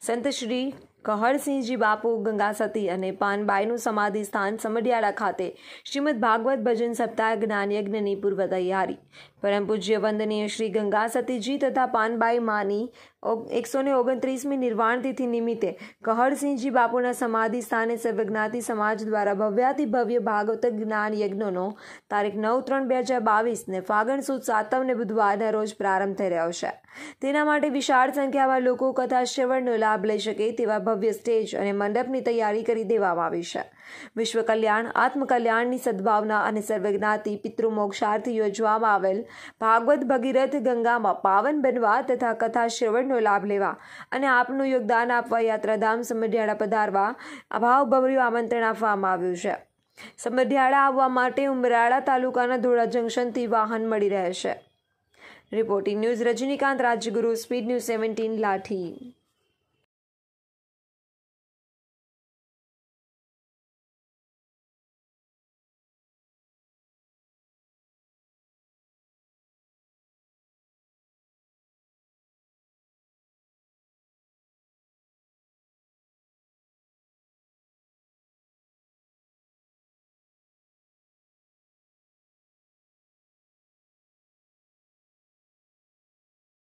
સંત શ્રી કહરસિંહજી બાપુ ગંગાસતી અને પાનબાઈનું સમાધિ સ્થાન સમઢિયાળા ખાતે શ્રીમદ ભાગવત ભજન સપ્તાહ જ્ઞાનયજ્ઞની પૂર્વ તૈયારી પરમ પૂજ્ય વંદનીય શ્રી ગંગાસતીજી તથા પાનબાઈ માની એકસો ને ઓગણત્રીસમી નિર્વાણ તિથિ નિમિત્તે કહરસિંહજી બાપુના સમાધિ સ્થાને સર્વજ્ઞાતિ સમાજ દ્વારા ભવ્યાતિ ભવ્ય ભાગવત જ્ઞાન યજ્ઞનો તારીખ નવ ત્રણ બે હજાર બાવીસને ફાગણ સુદ સાતમને બુધવારના રોજ પ્રારંભ થઈ રહ્યો છે તેના માટે વિશાળ સંખ્યામાં લોકો કથા શ્રવણનો લાભ લઈ શકે તેવા ભવ્ય સ્ટેજ અને મંડપની તૈયારી કરી દેવામાં આવી છે વિશ્વ કલ્યાણ આત્મકલ્યાણની સદભાવના અને સર્વજ્ઞાતિ પિતૃમોક્ષાર્થી યોજવામાં આવેલ ભાગવત ભગીરથ ગંગામાં પાવન બનવા તથા કથા શ્રવણનો લાભ લેવા અને આપનું યોગદાન આપવા યાત્રાધામ સમઢિયાળા પધારવા અભાવભર્યું આમંત્રણ આપવામાં આવ્યું છે સમઢિયાળા આવવા માટે ઉમરાળા તાલુકાના ધોળા જંકશનથી વાહન મળી રહેશે reporting news Rajnikant Rajguru speed news seventeen લાઠી